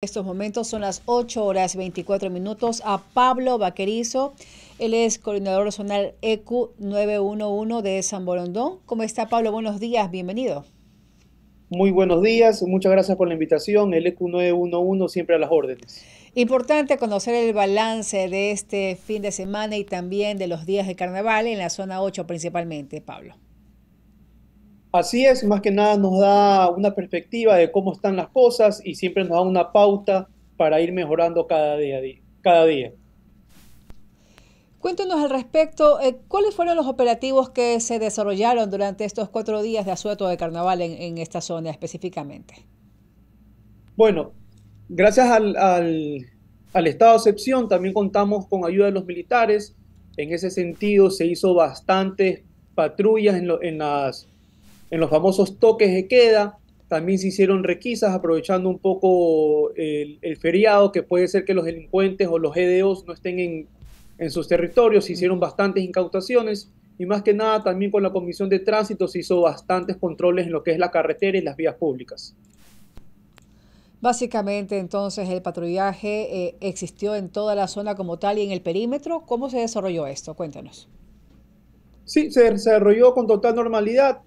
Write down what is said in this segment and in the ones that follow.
estos momentos son las 8 horas 24 minutos a Pablo Vaquerizo. Él es coordinador zonal EQ 911 de San Borondón. ¿Cómo está Pablo? Buenos días, bienvenido. Muy buenos días, muchas gracias por la invitación. El EQ 911 siempre a las órdenes. Importante conocer el balance de este fin de semana y también de los días de carnaval en la zona 8 principalmente, Pablo. Así es, más que nada nos da una perspectiva de cómo están las cosas y siempre nos da una pauta para ir mejorando cada día. Cada día. Cuéntanos al respecto, eh, ¿cuáles fueron los operativos que se desarrollaron durante estos cuatro días de asueto de carnaval en, esta zona específicamente? Bueno, gracias al, al, estado de excepción también contamos con ayuda de los militares. En ese sentido se hizo bastantes patrullas en las en los famosos toques de queda también se hicieron requisas aprovechando un poco el, feriado, que puede ser que los delincuentes o los GDOs no estén en, en sus territorios, se hicieron bastantes incautaciones y más que nada también con la Comisión de Tránsito se hizo bastantes controles en lo que es la carretera y las vías públicas. Básicamente, entonces, el patrullaje eh, existió en toda la zona como tal y en el perímetro. ¿Cómo se desarrolló esto? Cuéntanos. Sí, se desarrolló con total normalidad.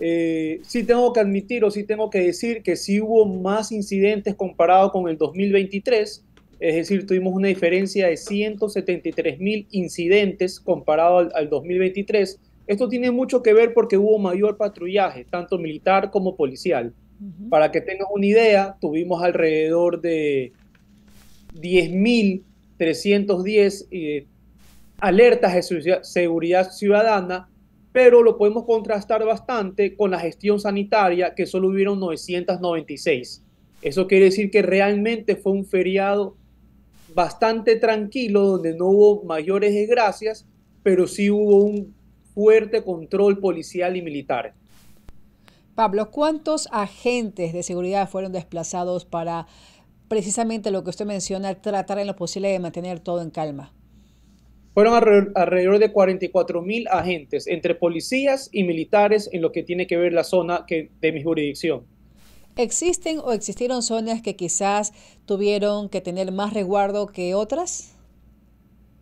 Eh, sí tengo que admitir o sí tengo que decir que sí hubo más incidentes comparado con el 2023, es decir, tuvimos una diferencia de 173 mil incidentes comparado al, 2023. Esto tiene mucho que ver porque hubo mayor patrullaje, tanto militar como policial. Para que tengas una idea, tuvimos alrededor de 10.310 310 eh, alertas de seguridad ciudadana pero lo podemos contrastar bastante con la gestión sanitaria, que solo hubieron 996. Eso quiere decir que realmente fue un feriado bastante tranquilo, donde no hubo mayores desgracias, pero sí hubo un fuerte control policial y militar. Pablo, ¿cuántos agentes de seguridad fueron desplazados para precisamente lo que usted menciona, tratar en lo posible de mantener todo en calma? Fueron alrededor de 44 mil agentes entre policías y militares en lo que tiene que ver la zona que, de mi jurisdicción. ¿Existen o existieron zonas que quizás tuvieron que tener más resguardo que otras?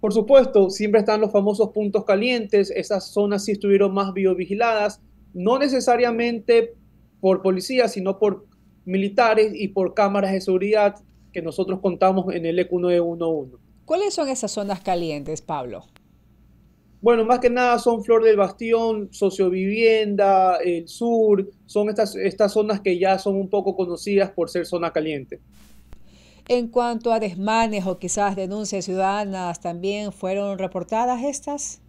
Por supuesto, siempre están los famosos puntos calientes, esas zonas sí estuvieron más biovigiladas, no necesariamente por policías, sino por militares y por cámaras de seguridad que nosotros contamos en el EQ911. ¿Cuáles son esas zonas calientes, Pablo? Bueno, más que nada son Flor del Bastión, Sociovivienda, El Sur, son estas, estas zonas que ya son un poco conocidas por ser zona caliente. En cuanto a desmanes o quizás denuncias ciudadanas, ¿también fueron reportadas estas?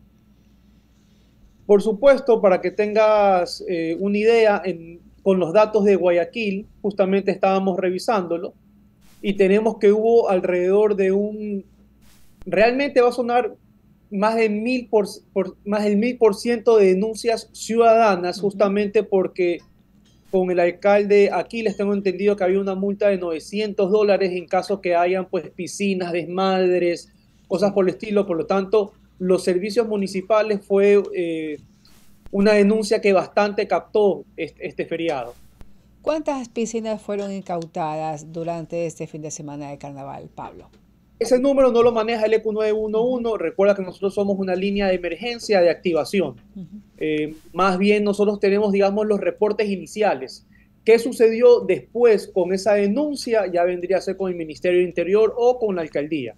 Por supuesto, para que tengas eh, una idea, con los datos de Guayaquil, justamente estábamos revisándolo, y tenemos que hubo alrededor de un realmente va a sonar más por, más del mil por ciento de denuncias ciudadanas, justamente porque con el alcalde aquí les tengo entendido que había una multa de 900 dólares en caso que hayan pues piscinas, desmadres, cosas por el estilo. Por lo tanto, los servicios municipales fue eh, una denuncia que bastante captó este, este feriado. ¿Cuántas piscinas fueron incautadas durante este fin de semana de carnaval, Pablo? Ese número no lo maneja el EQ911. Recuerda que nosotros somos una línea de emergencia de activación. Eh, más bien nosotros tenemos, digamos, los reportes iniciales. ¿Qué sucedió después con esa denuncia? Ya vendría a ser con el Ministerio del Interior o con la alcaldía.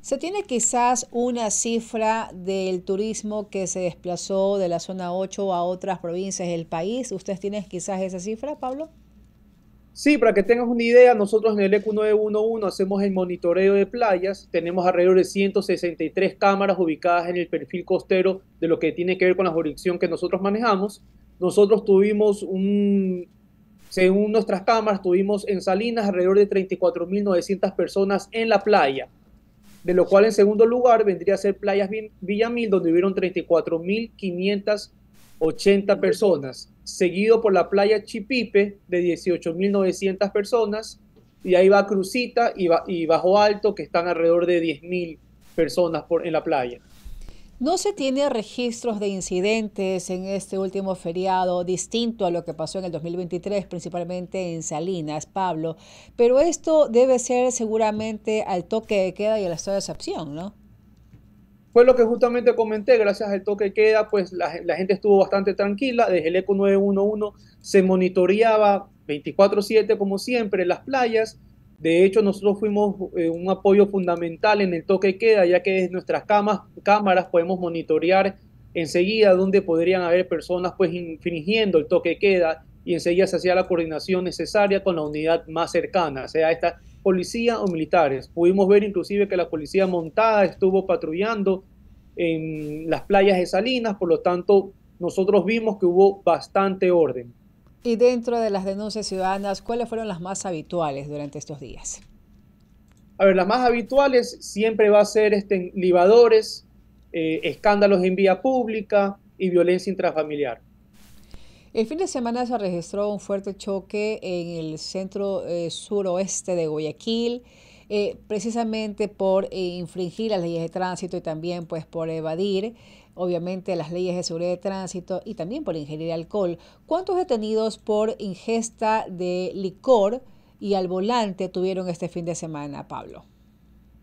¿Se tiene quizás una cifra del turismo que se desplazó de la zona 8 a otras provincias del país? ¿Ustedes tienen quizás esa cifra, Pablo? Sí, para que tengas una idea, nosotros en el EQ911 hacemos el monitoreo de playas. Tenemos alrededor de 163 cámaras ubicadas en el perfil costero de lo que tiene que ver con la jurisdicción que nosotros manejamos. Nosotros tuvimos un, según nuestras cámaras, tuvimos en Salinas alrededor de 34.900 personas en la playa, de lo cual en segundo lugar vendría a ser Playas Villamil, donde hubieron 34.500 80 personas, seguido por la playa Chipipe de 18.900 personas, y ahí va Crucita y, Bajo Alto, que están alrededor de 10.000 personas por, en la playa. No se tiene registros de incidentes en este último feriado, distinto a lo que pasó en el 2023, principalmente en Salinas, Pablo, pero esto debe ser seguramente al toque de queda y a la estado de excepción, ¿no? Fue lo que justamente comenté, gracias al toque queda, pues la, gente estuvo bastante tranquila, desde el ECO 911 se monitoreaba 24/7 como siempre las playas. De hecho, nosotros fuimos eh, un apoyo fundamental en el toque queda, ya que desde nuestras cámaras podemos monitorear enseguida dónde podrían haber personas pues infringiendo el toque queda y enseguida se hacía la coordinación necesaria con la unidad más cercana, sea esta policía o militares. Pudimos ver inclusive que la policía montada estuvo patrullando en las playas de Salinas, por lo tanto nosotros vimos que hubo bastante orden. Y dentro de las denuncias ciudadanas, ¿cuáles fueron las más habituales durante estos días? A ver, las más habituales siempre va a ser este, libadores, eh, escándalos en vía pública y violencia intrafamiliar. El fin de semana se registró un fuerte choque en el centro eh, suroeste de Guayaquil, eh, precisamente por eh, infringir las leyes de tránsito y también pues por evadir obviamente las leyes de seguridad de tránsito y también por ingerir alcohol. ¿Cuántos detenidos por ingesta de licor y al volante tuvieron este fin de semana, Pablo?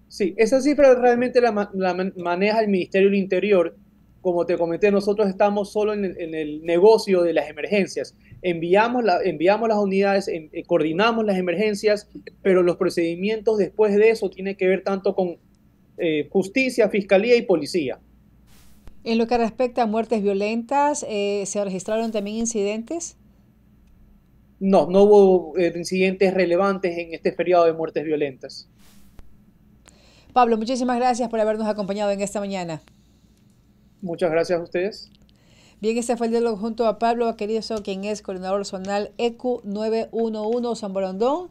Sí, esa cifra realmente la maneja el Ministerio del Interior como te comenté, nosotros estamos solo en el, negocio de las emergencias. Enviamos, la, enviamos las unidades, eh, coordinamos las emergencias, pero los procedimientos después de eso tienen que ver tanto con eh, justicia, fiscalía y policía. En lo que respecta a muertes violentas, eh, ¿se registraron también incidentes? No, no hubo incidentes relevantes en este feriado de muertes violentas. Pablo, muchísimas gracias por habernos acompañado en esta mañana. Muchas gracias a ustedes. Bien, este fue el diálogo junto a Pablo Aquerizo, quien es coordinador zonal eq 911 San Borondón.